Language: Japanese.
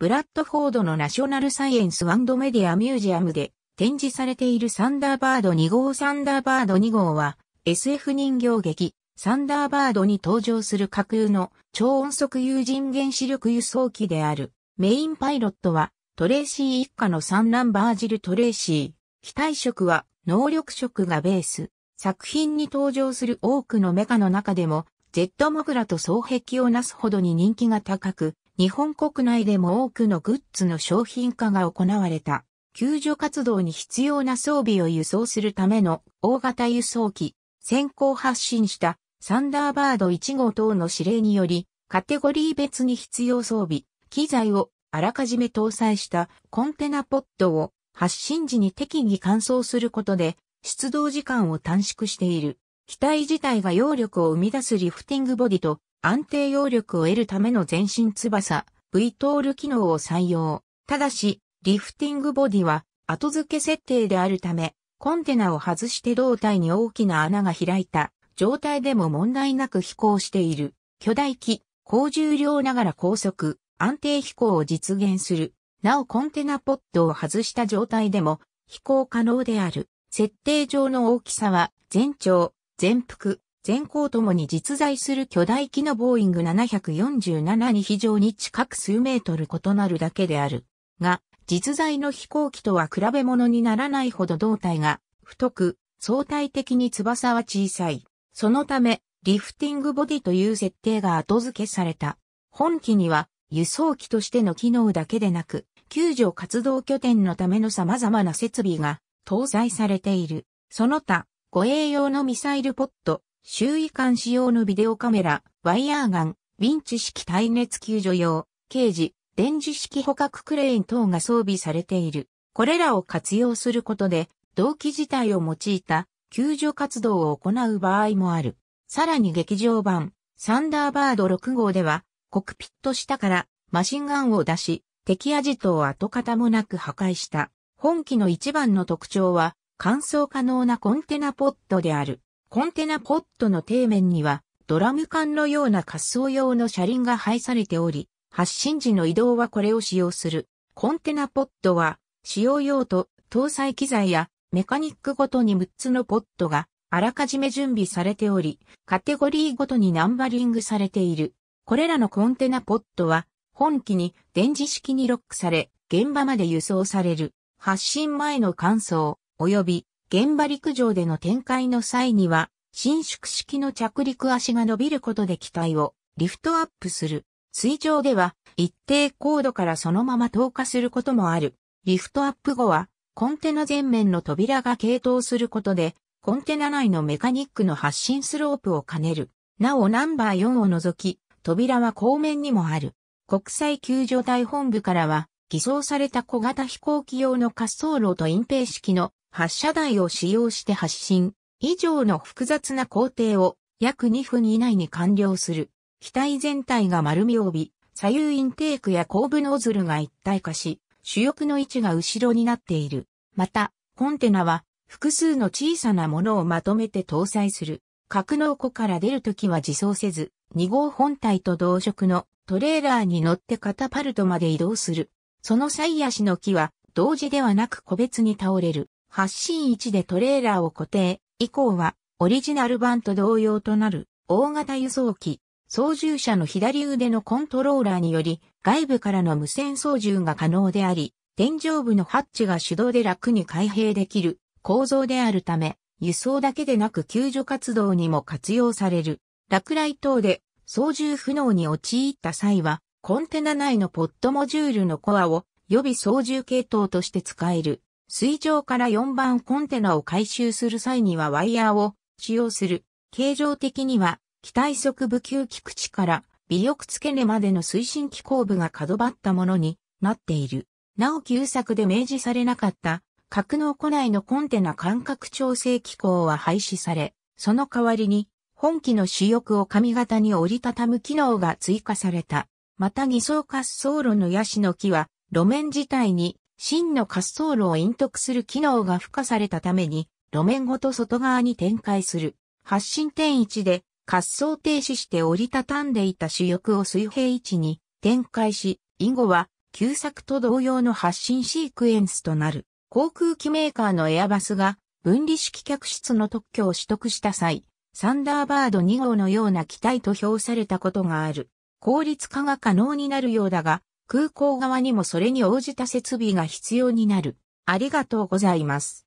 ブラッドフォードのナショナルサイエンスメディアミュージアムで展示されているサンダーバード2号サンダーバード2号は SF 人形劇サンダーバードに登場する架空の超音速有人原子力輸送機であるメインパイロットはトレーシー一家の三男バージル・トレーシー。機体色は能力色がベース。作品に登場する多くのメカの中でもジェットモグラと双璧をなすほどに人気が高く、日本国内でも多くのグッズの商品化が行われた。救助活動に必要な装備を輸送するための大型輸送機、先行発進したサンダーバード1号等の指令により、カテゴリー別に必要装備、機材をあらかじめ搭載したコンテナポッドを発進時に適宜乾燥することで出動時間を短縮している。機体自体が揚力を生み出すリフティングボディと安定揚力を得るための全身翼、V トール機能を採用。ただし、リフティングボディは後付け設定であるため、コンテナを外して胴体に大きな穴が開いた状態でも問題なく飛行している。巨大機、高重量ながら高速、安定飛行を実現する。なおコンテナポッドを外した状態でも飛行可能である。設定上の大きさは全長、全幅、全校ともに実在する巨大機のボーイング747に非常に近く数メートル異なるだけである。が、実在の飛行機とは比べ物にならないほど胴体が太く、相対的に翼は小さい。そのため、リフティングボディという設定が後付けされた。本機には、輸送機としての機能だけでなく、救助活動拠点のための様々な設備が搭載されている。その他、護衛用のミサイルポット、周囲間視用のビデオカメラ、ワイヤーガン、ウィンチ式耐熱救助用、刑事、電磁式捕獲クレーン等が装備されている。これらを活用することで、動機自体を用いた救助活動を行う場合もある。さらに劇場版、サンダーバード6号では、コクピット下からマシンガンを出し、敵アジトを跡形もなく破壊した。本機の一番の特徴は、乾燥可能なコンテナポットである。コンテナポットの底面には、ドラム缶のような滑走用の車輪が配されており、発進時の移動はこれを使用する。コンテナポットは、使用用途、搭載機材やメカニックごとに6つのポットがあらかじめ準備されており、カテゴリーごとにナンバリングされている。これらのコンテナポットは、本機に電磁式にロックされ、現場まで輸送される。発進前の乾燥、及び現場陸上での展開の際には、伸縮式の着陸足が伸びることで機体をリフトアップする。水上では一定高度からそのまま投下することもある。リフトアップ後はコンテナ前面の扉が傾倒することでコンテナ内のメカニックの発進スロープを兼ねる。なおナンバー4を除き扉は後面にもある。国際救助隊本部からは偽装された小型飛行機用の滑走路と隠蔽式の発射台を使用して発進、以上の複雑な工程を約2分以内に完了する。機体全体が丸みを帯び、左右インテークや後部ノズルが一体化し、主翼の位置が後ろになっている。また、コンテナは複数の小さなものをまとめて搭載する。格納庫から出るときは自走せず、2号本体と同色のトレーラーに乗ってカタパルトまで移動する。その最足の木は同時ではなく個別に倒れる。発進位置でトレーラーを固定、以降はオリジナル版と同様となる大型輸送機、操縦者の左腕のコントローラーにより外部からの無線操縦が可能であり、天井部のハッチが手動で楽に開閉できる構造であるため、輸送だけでなく救助活動にも活用される。落雷等で操縦不能に陥った際は、コンテナ内のポットモジュールのコアを予備操縦系統として使える。水上から4番コンテナを回収する際にはワイヤーを使用する。形状的には、機体側部吸気口から尾翼付け根までの推進機構部が角張ったものになっている。なお旧作で明示されなかった、格納庫内のコンテナ間隔調整機構は廃止され、その代わりに、本機の主翼を髪型に折りたたむ機能が追加された。また偽装滑走路のヤシの木は、路面自体に真の滑走路を隠匿する機能が付加されたために、路面ごと外側に展開する。発進点位置で滑走停止して折りたたんでいた主翼を水平位置に展開し、以後は旧作と同様の発進シークエンスとなる。航空機メーカーのエアバスが分離式客室の特許を取得した際、サンダーバード2号のような機体と評されたことがある。効率化が可能になるようだが、空港側にもそれに応じた設備が必要になる。ありがとうございます。